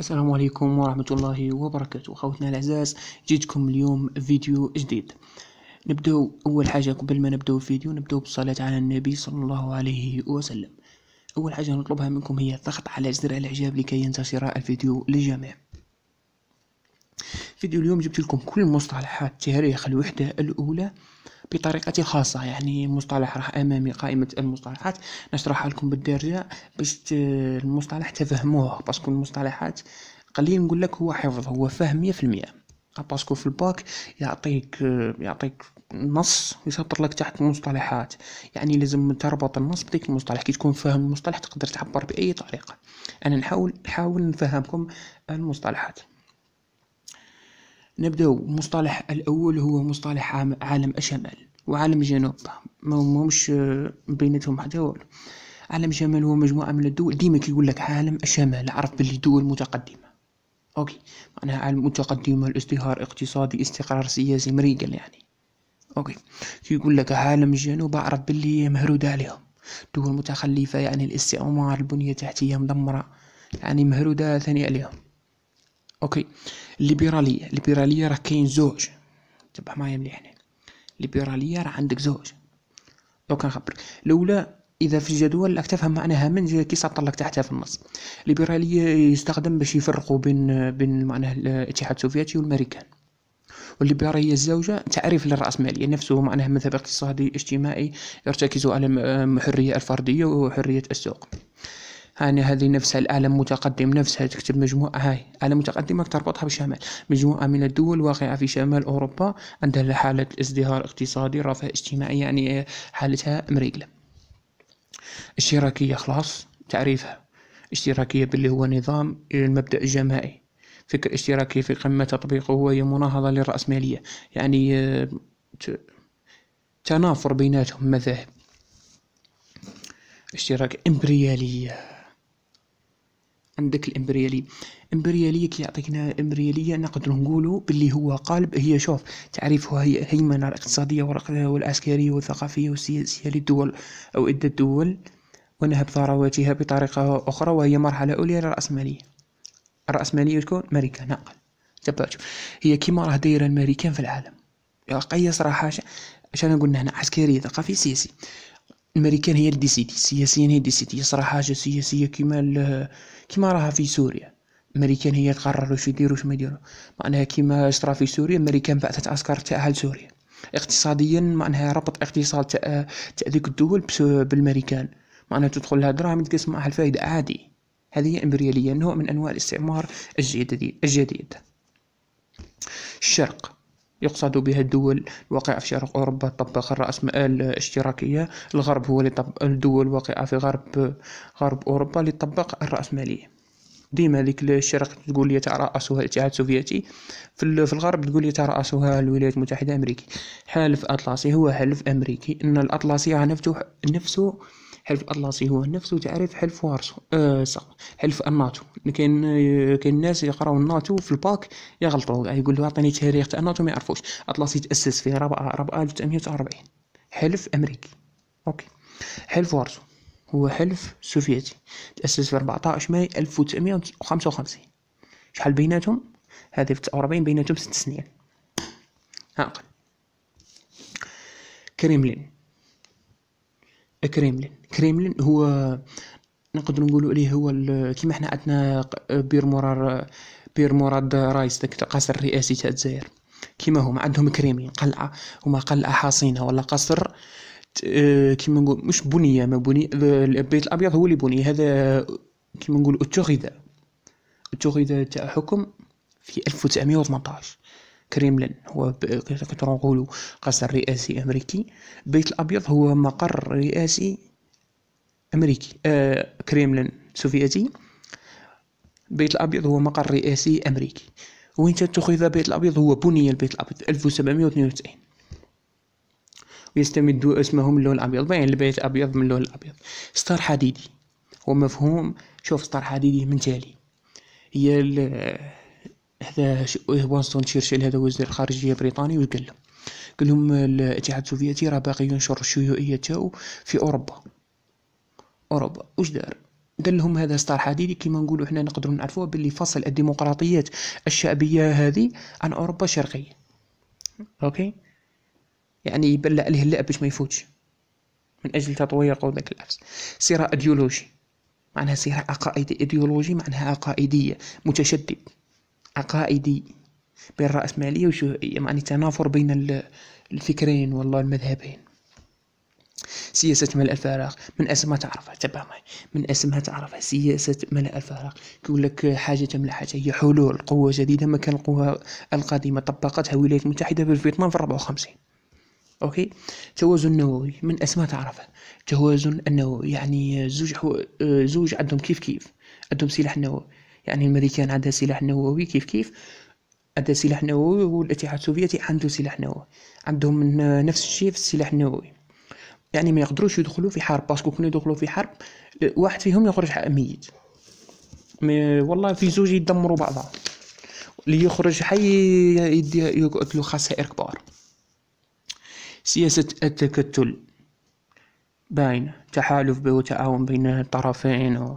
السلام عليكم ورحمة الله وبركاته خوتنا الأعزاز جيتكم اليوم فيديو جديد نبدأ أول حاجة قبل ما نبدأ الفيديو نبدأ بالصلاة على النبي صلى الله عليه وسلم أول حاجة نطلبها منكم هي الضغط على زر الإعجاب لكي ينتشر الفيديو للجميع فيديو اليوم جبت لكم كل مصطلحات تاريخ الوحدة الأولى بطريقتي الخاصة يعني مصطلح راح أمامي قائمة المصطلحات نشرحها لكم بالدرجة باش المصطلح تفهموه باسكو المصطلحات قليل نقول لك هو حفظ هو فهم مية في المية باسكو في الباك يعطيك يعطيك نص يسطر لك تحت مصطلحات يعني لازم تربط النص بديك المصطلح كي تكون فاهم المصطلح تقدر تعبر بأي طريقة أنا نحاول نحاول نفهمكم المصطلحات نبدأ مصطلح الأول هو مصطلح عالم الشمال وعالم الجنوب ما همش آه، بيناتهم حتى والو عالم الشمال هو مجموعة من الدول ديما كيقول لك عالم الشمال عرف باللي دول متقدمة اوكي معناها عالم متقدمة الازدهار اقتصادي استقرار سياسي مريقل يعني اوكي كيقول لك عالم الجنوب عرف باللي مهرودة عليهم دول متخلفة يعني الاستعمار البنية التحتية مدمرة يعني مهرودة ثاني عليهم اوكي الليبراليه الليبراليه راه كاين زوج تبع معايا مليح هنا الليبراليه راه عندك زوج دونك نخبرك الاولى اذا في الجدول راك تفهم معناها من كي سطر لك تحتها في النص الليبراليه يستخدم باش يفرقوا بين بين معناها الاتحاد السوفيتي والامريكان والليبرالية الزوجة تعريف للرأسمالية نفسه معناها مذهب اقتصادي اجتماعي يرتكز على الحرية الفردية وحرية السوق هاني هذه نفسها العالم متقدم نفسها تكتب مجموعة هاي عالم متقدم تربطها بالشمال مجموعة من الدول واقعة في شمال أوروبا عندها حالة ازدهار اقتصادي رفاه اجتماعي يعني حالتها مريقلة اشتراكية خلاص تعريفها اشتراكية باللي هو نظام المبدأ الجماعي فكر اشتراكي في قمة تطبيقه وهي مناهضة للرأسمالية يعني آه، تنافر بيناتهم مذاهب اشتراك امبريالية عندك الامبريالي امبريالية كي يعطينا امبرياليه نقدر نقولوا باللي هو قالب هي شوف تعريفها هي هيمنه الاقتصاديه والعسكريه والثقافيه والسياسيه للدول او عده دول ونهب ثرواتها بطريقه اخرى وهي مرحله اولى للراسماليه الراسماليه تكون امريكا نقل تباتو هي كيما راه دايره الامريكان في العالم قيس راه حاجه عشان قلنا هنا عسكري ثقافي سياسي الامريكان هي سيتي سياسيا هي سيتي يصرى حاجه سياسيه كيما كيما راها في سوريا الامريكان هي تقرر واش يديروا واش ما يديروا معناها كيما صرا في سوريا الامريكان بعثت عسكر تاعها لسوريا اقتصاديا معناها ربط اقتصاد تاع ذيك الدول بالامريكان معناها تدخل لها دراهم تقسم معها الفائده عادي هذه هي امبرياليه نوع من انواع الاستعمار الجديد الجديد الشرق يقصد بها الدول الواقعة في شرق أوروبا تطبق الرأسمالية الاشتراكية الغرب هو الدول الواقعة في غرب غرب أوروبا لتطبق تطبق الرأسمالية ديما ديك الشرق تقول يترأسها الاتحاد السوفيتي في الغرب تقول يترأسها الولايات المتحدة الأمريكية حلف أطلسي هو حلف أمريكي إن الأطلسي يعني نفتح نفسه حلف الاطلسي هو نفسه تعريف حلف وارسو آه حلف الناتو كاين آه، كاين الناس يقراو الناتو في الباك يغلطوا يقول له اعطيني تاريخ تاع الناتو ما يعرفوش اطلسي تاسس في ربعة ربعة 1940 حلف امريكي اوكي حلف وارسو هو حلف سوفيتي تأسس في 14 ماي 1955 شحال بيناتهم هذه في 49 بيناتهم ست سنين عقل كريملين كريملين كريملين هو نقدر نقولوا عليه هو كيما حنا عندنا بير مورار بير مراد رايس داك القصر الرئاسي تاع الجزائر كيما هما عندهم كريملين قلعه هما قلعه حصينه ولا قصر كيما نقول مش بنيه ما بني البيت الابيض هو اللي بني هذا كيما نقول اتخذ اتخذ تاع حكم في 1918 كريملين هو كتر نقولوا قصر رئاسي امريكي البيت الابيض هو مقر رئاسي امريكي آه كريملين سوفيتي البيت الابيض هو مقر رئاسي امريكي وين تتخذ البيت الابيض هو بني البيت الابيض 1792 ويستمد اسمه من اللون الابيض باين البيت الابيض من اللون الابيض ستار حديدي هو مفهوم شوف ستار حديدي من تالي هي هذا وينستون تشرشل هذا وزير الخارجيه البريطاني وقال لهم قال لهم الاتحاد السوفيتي راه باقي ينشر الشيوعيه تاعو في اوروبا اوروبا واش دار قال لهم هذا ستار حديدي كيما نقولوا حنا نقدروا نعرفو باللي فصل الديمقراطيات الشعبيه هذه عن اوروبا الشرقيه اوكي يعني يبلع عليه اللعب باش ما يفوتش من اجل تطوير قوة ذاك العكس صراع ايديولوجي معناها صراع عقائدي ايديولوجي معناها عقائديه متشدد عقائدي بين الرأسمالية والشيوعية يعني تنافر بين الفكرين والله المذهبين سياسة ملء الفراغ من اسمها تعرفها تبع معي من اسمها تعرفها سياسة ملء الفراغ يقول لك حاجة تملى حاجة هي حلول قوة جديدة مكان القوة القديمة طبقتها الولايات المتحدة في الفيتنام في 54 اوكي توازن نووي من اسمها تعرفها توازن النووي يعني زوج حو... آه، زوج عندهم كيف كيف عندهم سلاح نووي يعني الامريكان عندها سلاح نووي كيف كيف عندها سلاح نووي والاتحاد السوفيتي عنده سلاح نووي عندهم نفس الشيء في السلاح النووي يعني ما يقدروش يدخلوا في حرب باسكو كون يدخلوا في حرب واحد فيهم يخرج ميت مي والله في زوج يدمروا بعضها اللي يخرج حي يدي يقتلوا خسائر كبار سياسة التكتل باينة تحالف وتعاون بين الطرفين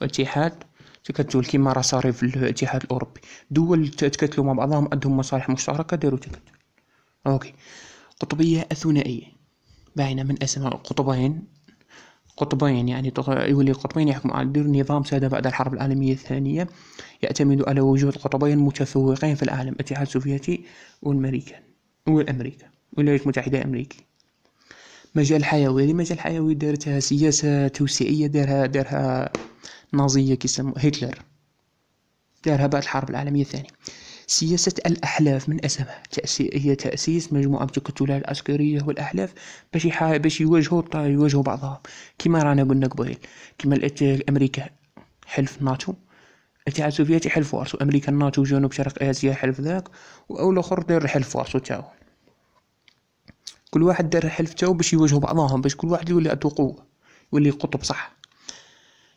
واتحاد تكتل كيما راه صاري في الاتحاد الاوروبي دول تكتلوا مع بعضهم عندهم مصالح مشتركه داروا تكتل اوكي قطبيه الثنائيه باينه من اسماء قطبين قطبين يعني يولي قطبين يحكم على دير نظام ساد بعد الحرب العالمية الثانية يعتمد على وجود قطبين متفوقين في العالم الاتحاد السوفيتي والأمريكان والأمريكا الولايات المتحدة الأمريكية مجال حيوي مجال حيوي دارتها سياسة توسيعية دارها دارها نازية كيسمو هتلر دارها بعد الحرب العالمية الثانية سياسة الأحلاف من اسمها تأسي... هي تأسيس مجموعة من التكتلات العسكرية والأحلاف باش يحا... باش يواجهوا يواجهوا بعضهم كما رانا قلنا قبيل كما الأمريكا حلف ناتو الاتحاد السوفيتي حلف وارسو أمريكا الناتو جنوب شرق آسيا حلف ذاك وأول أخر دار حلف وارسو تاعو كل واحد دار حلف تاعو باش يواجهوا بعضهم باش كل واحد يولي عندو قوة يولي قطب صح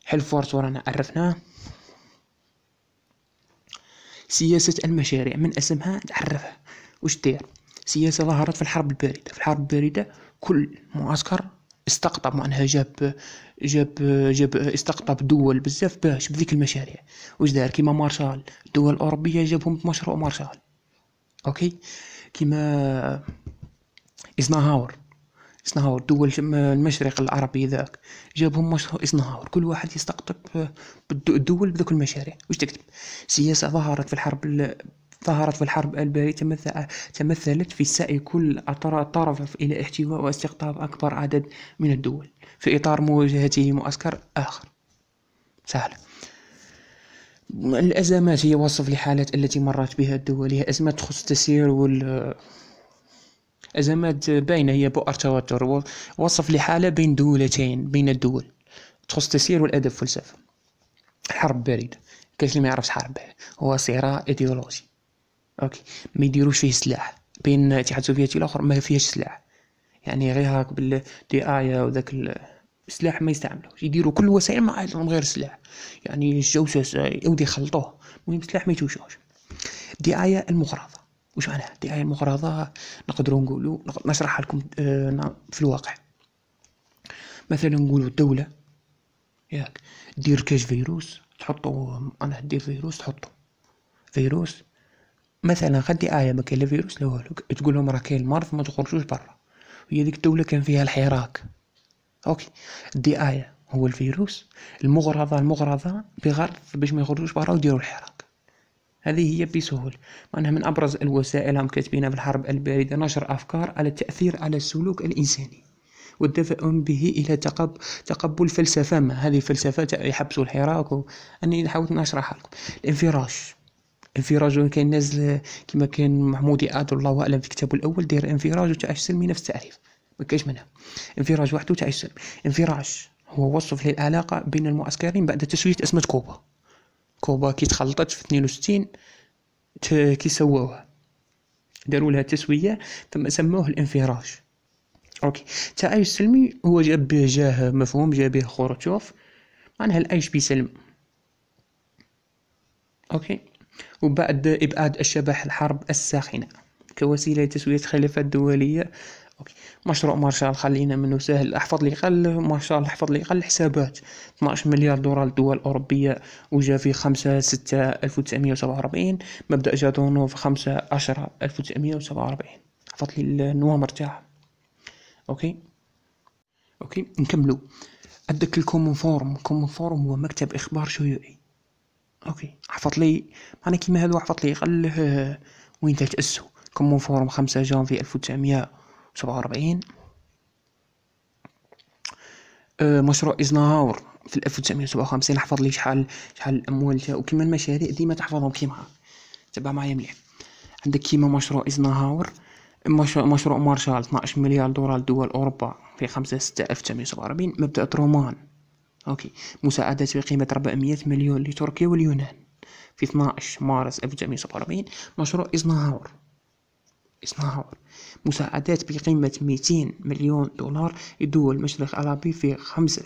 حل فورس ورانا عرفناه سياسة المشاريع من اسمها تعرفها وش دير سياسة ظهرت في الحرب الباردة في الحرب الباردة كل معسكر استقطب معناها جاب جاب جاب استقطب دول بزاف باش بذيك المشاريع واش دار كيما مارشال الدول الاوروبيه جابهم بمشروع مارشال اوكي كيما ايزناهاور إسنهاور دول المشرق العربي ذاك جابهم إسنهاور كل واحد يستقطب الدول بذوك المشاريع واش تكتب سياسة ظهرت في الحرب ظهرت في الحرب البارية تمثلت في سعي كل طرف إلى احتواء واستقطاب أكبر عدد من الدول في إطار مواجهته معسكر آخر سهلة الأزمات هي وصف لحالات التي مرت بها الدول هي أزمة تخص التسير وال أزمات باينة هي بؤر توتر وصف لحالة بين دولتين بين الدول تخص تسير والأدب والفلسفة حرب باردة كاش اللي ما يعرفش حرب هو صراع ايديولوجي اوكي ما يديروش فيه سلاح بين الاتحاد السوفيتي الاخر ما فيهش سلاح يعني غير هاك بالدي اي وذاك السلاح ما يستعملوش يديروا كل وسائل ما عندهم غير سلاح يعني الجوسوس يودي يخلطوه المهم السلاح ما يتوشوش دي اي المغرضه واش معناها الدعايه المغرضه نقدروا نقولوا نشرحها لكم آه، في الواقع مثلا نقولوا الدوله ياك دير كاش فيروس تحطو انا دير فيروس تحطو فيروس مثلا خدي ايه ما كاين لا فيروس لا والو تقول لهم راه كاين المرض ما تخرجوش برا هي ديك الدوله كان فيها الحراك اوكي دي ايه هو الفيروس المغرضه المغرضه بغرض باش ما يخرجوش برا ويديروا الحراك هذه هي بسهولة معناها من أبرز الوسائل هم كاتبينها في الحرب الباردة نشر أفكار على التأثير على السلوك الإنساني والتفاؤل به إلى تقب... تقبل فلسفة ما هذه فلسفة يحبسوا الحراك و... أني حاولت نشرحها لكم الانفراج انفراج كان نازل كما كان محمودي عاد الله أعلم في كتابه الأول داير انفراج وتعيش سلمي نفس التعريف ما منها انفراج وحده تعيش سلمي انفراج هو وصف للعلاقة بين المعسكرين بعد تسوية اسمة كوبا كوبا كي تخلطات في 62 كي سووها داروا لها تسويه ثم سموه الانفراج اوكي تاع ايش سلمي هو جاب به جاه مفهوم جاب به خورتشوف معناها الايش بيسلم اوكي وبعد ابعاد الشبح الحرب الساخنه كوسيله لتسويه خلافات دوليه أوكي. مشروع مارشال خلينا منه سهل احفظ لي قل مارشال احفظ لي قل حسابات 12 مليار دولار للدول الأوروبية وجا في 5 6 1947 مبدأ في 5 10 1947 حفظ لي النوامر تاعها أوكي أوكي نكملوا عندك الكومون فورم الكومون فورم هو مكتب إخبار شيوعي أوكي حفظ لي معنى كيما هادو حفظ لي قل وين تتأسسو كومون فورم 5 جانفي 1900 سبعة وأربعين أه، مشروع إزناهاور في وتسعمية وخمسين حفظ لي شحال شحال الاموال تاعو كيما المشاريع ديما تحفظهم كيما تبع معايا مليح عندك كيما مشروع إزناهاور مشروع مارشال 12 مليار دولار لدول اوروبا في خمسة ستة ألف وتسعمية وسبعة وأربعين مبدا ترومان اوكي مساعدات بقيمه ربعمية مليون لتركيا واليونان في 12 مارس 1947 مشروع إزناهاور إصداره مساعدات بقيمة 200 مليون دولار لدول مشرق العربي في 5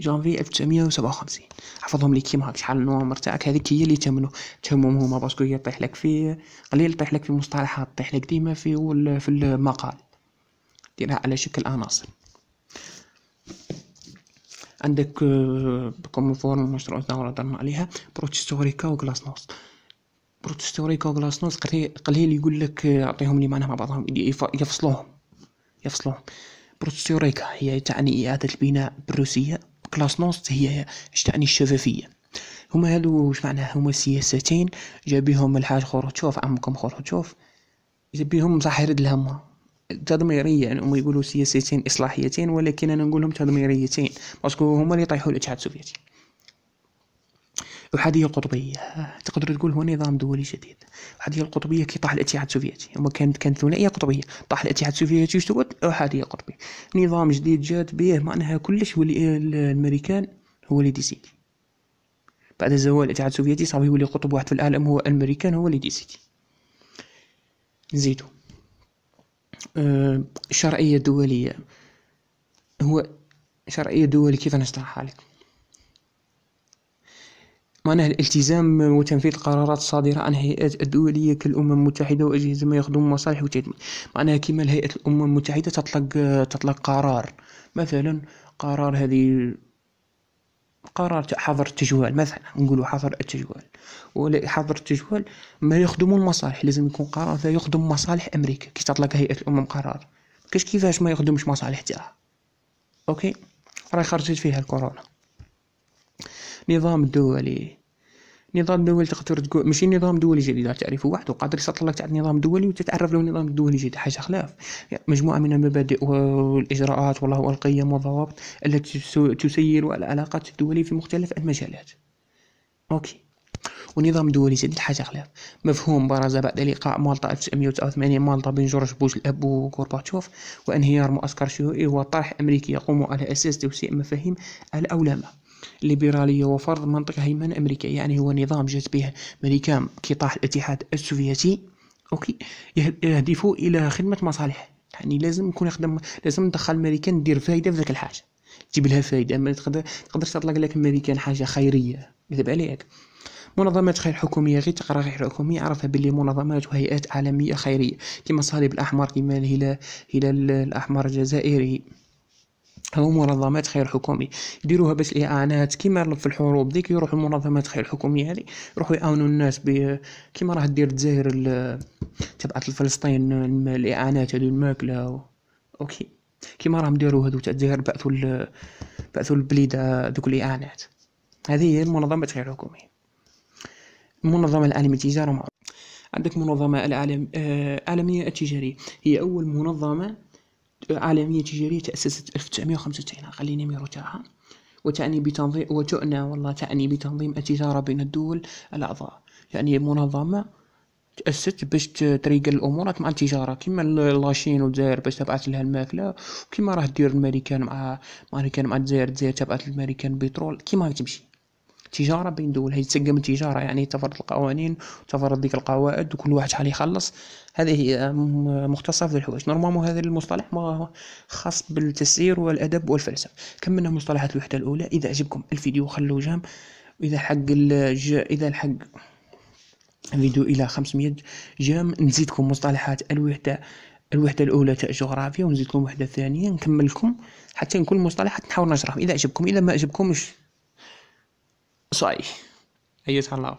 جانفي 1957 حفظهم لي كيما هاك شحال النومبر تاعك هذيك هي اللي تمنو تهمهم هما باسكو هي طيح لك في قليل طيح لك في مصطلحات طيح لك ديما في ول... في المقال ديرها على شكل عناصر عندك آه، بكم فورم مشروع ثورة درنا عليها بروتيستوريكا وكلاس نوست بروتستوريكا وغلاس نوت قليل يقول لك آه، اعطيهم لي معنا مع بعضهم يفصلوهم يفصلوهم بروتستوريكا هي تعني إعادة البناء بالروسية كلاس نوست هي اش تعني الشفافية هما هادو واش معناها هما سياستين جابيهم الحاج خورتشوف عمكم خورتشوف جابيهم بصح يرد لهم تدميرية يعني هما يقولوا سياستين إصلاحيتين ولكن أنا نقولهم تدميريتين باسكو هما اللي طيحوا الاتحاد السوفيتي الأحادية القطبية تقدر تقول هو نظام دولي جديد الأحادية القطبية كي طاح الاتحاد السوفيتي هما كانت كانت ثنائية قطبية طاح الاتحاد السوفيتي استوت احاديه القطبية نظام جديد جات به معناها كلش هو الأمريكان هو اللي ديسيدي بعد زوال الاتحاد السوفيتي صار يولي قطب واحد في العالم هو الأمريكان هو اللي ديسيدي نزيدو الشرعية آه، الدولية هو شرعية دولية كيف نشرحها لكم معناه الالتزام وتنفيذ القرارات الصادرة عن هيئات الدولية كالأمم المتحدة وأجهزة ما يخدم مصالح وتدمير معناها كما الهيئة الأمم المتحدة تطلق تطلق قرار مثلا قرار هذه قرار حظر التجوال مثلا نقولوا حظر التجوال ولا حظر التجوال ما يخدم المصالح لازم يكون قرار يخدم مصالح امريكا كي تطلق هيئه الامم قرار كاش كيفاش ما يخدمش مصالح تاعها اوكي راهي خرجت فيها الكورونا نظام دولي نظام دولي تقدر تقول ماشي نظام دولي جديد راه تعرفو واحد وقادر يسطر لك تاع نظام دولي وتتعرف له نظام دولي جديد حاجه خلاف يعني مجموعه من المبادئ والاجراءات والله والقيم والضوابط التي تسير العلاقات الدوليه في مختلف المجالات اوكي ونظام دولي جديد حاجه خلاف مفهوم برز بعد لقاء مالطا 1989 مالطا بين جورج بوش الاب وغورباتشوف وانهيار معسكر شيوعي هو طرح امريكي يقوم على اساس توسيع مفاهيم الاولمه الليبرالية وفرض منطق هيمنة أمريكية يعني هو نظام جات به أمريكا طاح الاتحاد السوفيتي أوكي يهدف إلى خدمة مصالح يعني لازم نكون يخدم لازم ندخل أمريكا ندير فايدة في ذاك الحاجة تجيب لها فايدة ما تقدر تقدر تطلق لك أمريكا حاجة خيرية كذب عليك منظمات خير حكومية غير تقرا غير حكومية عرفها باللي منظمات وهيئات عالمية خيرية كما الصليب الأحمر كما الهلال الأحمر الجزائري او منظمات خير حكومي يديروها باش الاعانات كيما في الحروب ديك يروحوا منظمات خير حكومي هذه يروحوا يعاونوا الناس كيما راه دير الجزائر تبعت لفلسطين الاعانات هذو الماكله و... اوكي كيما راهم ديروا هذو تاع الجزائر بعثوا ال... بعثوا البليده دوك الاعانات هذه هي المنظمات غير حكوميه المنظمه العالميه للتجاره عندك منظمه العالم... آه... العالميه التجاريه هي اول منظمه عالمية تجارية تأسست 1995 خليني أمير وجاهها وتعني بتنظيم وتعنى والله تعني بتنظيم التجارة بين الدول الأعضاء يعني منظمة تأسست باش تريق الأمور مع التجارة كيما لاشين والجزائر باش تبعث لها الماكلة وكيما راه دير الماريكان مع الماريكان مع الجزائر الجزائر تبعث للماريكان بترول كيما تمشي تجارة بين دول هي تسقم التجاره يعني تفرض القوانين تفرض ديك القواعد وكل واحد شحال يخلص هذه هي مختصة في الحوايج نورمالمون هذا المصطلح ما خاص بالتسعير والادب والفلسفه كملنا مصطلحات الوحده الاولى اذا عجبكم الفيديو خلو جام إذا حق الج... اذا الحق فيديو الى 500 جام نزيدكم مصطلحات الوحده الوحده الاولى تاع الجغرافيا ونزيدكم وحده ثانيه نكملكم حتى نكون مصطلحات نحاول نشرحهم اذا عجبكم اذا ما عجبكمش 帅，还有苍老。